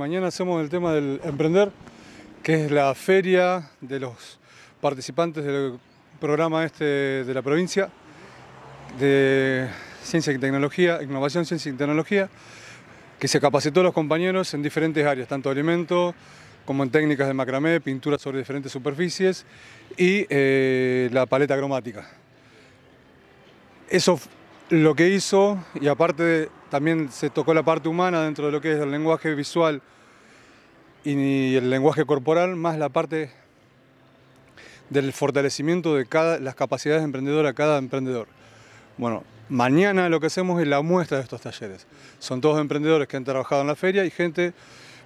Mañana hacemos el tema del Emprender, que es la feria de los participantes del programa este de la provincia de Ciencia y Tecnología, Innovación, Ciencia y Tecnología, que se capacitó a los compañeros en diferentes áreas, tanto alimento, como en técnicas de macramé, pintura sobre diferentes superficies y eh, la paleta cromática. Eso lo que hizo y aparte también se tocó la parte humana dentro de lo que es el lenguaje visual y el lenguaje corporal, más la parte del fortalecimiento de cada, las capacidades de emprendedor a cada emprendedor. Bueno, mañana lo que hacemos es la muestra de estos talleres. Son todos emprendedores que han trabajado en la feria y gente,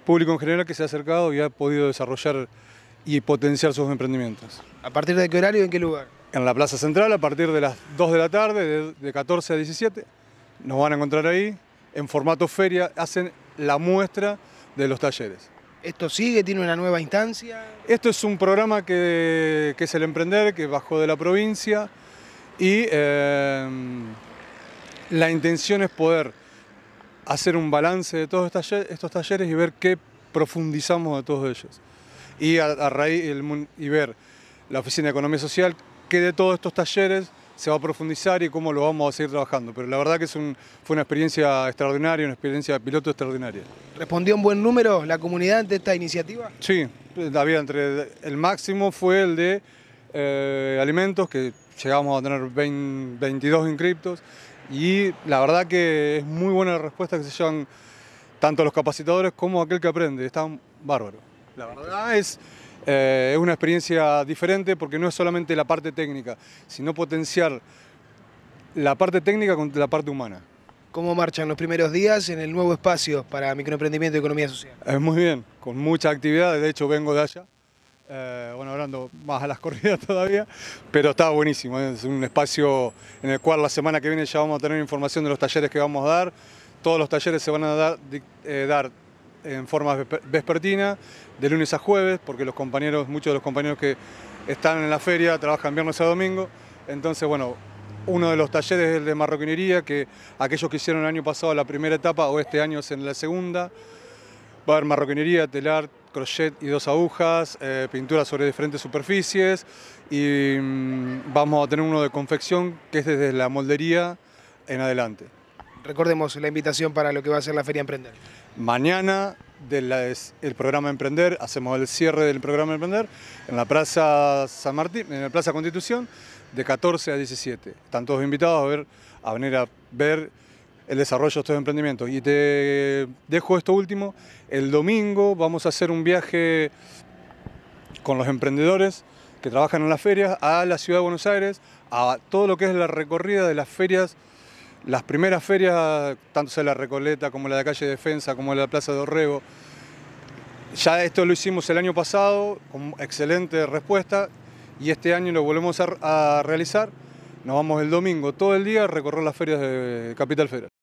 público en general, que se ha acercado y ha podido desarrollar y potenciar sus emprendimientos. ¿A partir de qué horario y en qué lugar? en la Plaza Central a partir de las 2 de la tarde, de, 14 a 17. Nos van a encontrar ahí, en formato feria, hacen la muestra de los talleres. ¿Esto sigue? ¿Tiene una nueva instancia? Esto es un programa que, es el Emprender, que bajó de la provincia y eh, la intención es poder hacer un balance de todos estos talleres y ver qué profundizamos de todos ellos. Y a, raíz y ver la Oficina de Economía Social, qué de todos estos talleres se va a profundizar y cómo lo vamos a seguir trabajando. Pero la verdad que es fue una experiencia extraordinaria, una experiencia piloto extraordinaria. ¿Respondió un buen número la comunidad ante esta iniciativa? Sí, había entre el máximo fue el de eh, alimentos, que llegamos a tener 22 inscriptos, y la verdad que es muy buena la respuesta que se llevan tanto los capacitadores como aquel que aprende, está bárbaro. La verdad es... Eh, es una experiencia diferente porque no es solamente la parte técnica, sino potenciar la parte técnica con la parte humana. ¿Cómo marchan los primeros días en el nuevo espacio para microemprendimiento y economía social? muy bien, con mucha actividad, de hecho vengo de allá. Eh, bueno, hablando más a las corridas todavía, pero está buenísimo, es un espacio en el cual la semana que viene ya vamos a tener información de los talleres que vamos a dar, todos los talleres se van a dar, eh, dar en forma vespertina, de lunes a jueves, porque los compañeros, muchos de los compañeros que están en la feria trabajan viernes a domingo. Entonces, bueno, uno de los talleres es el de marroquinería, que aquellos que hicieron el año pasado la primera etapa o este año es en la segunda. Va a haber marroquinería, telar, crochet y dos agujas, eh, pintura sobre diferentes superficies y mm, vamos a tener uno de confección que es desde la moldería en adelante. Recordemos la invitación para lo que va a ser la Feria Emprender. Mañana del programa Emprender, hacemos el cierre del programa Emprender en la Plaza San Martín, en la Plaza Constitución, de 14 a 17. Están todos invitados a, a venir a ver el desarrollo de estos emprendimientos. Y te dejo esto último, el domingo vamos a hacer un viaje con los emprendedores que trabajan en las ferias a la ciudad de Buenos Aires, a todo lo que es la recorrida de las ferias las primeras ferias, tanto sea la Recoleta como la de Calle Defensa, como la de la Plaza de Orrego, ya esto lo hicimos el año pasado con excelente respuesta y este año lo volvemos a, a realizar. Nos vamos el domingo todo el día a recorrer las ferias de Capital Federal.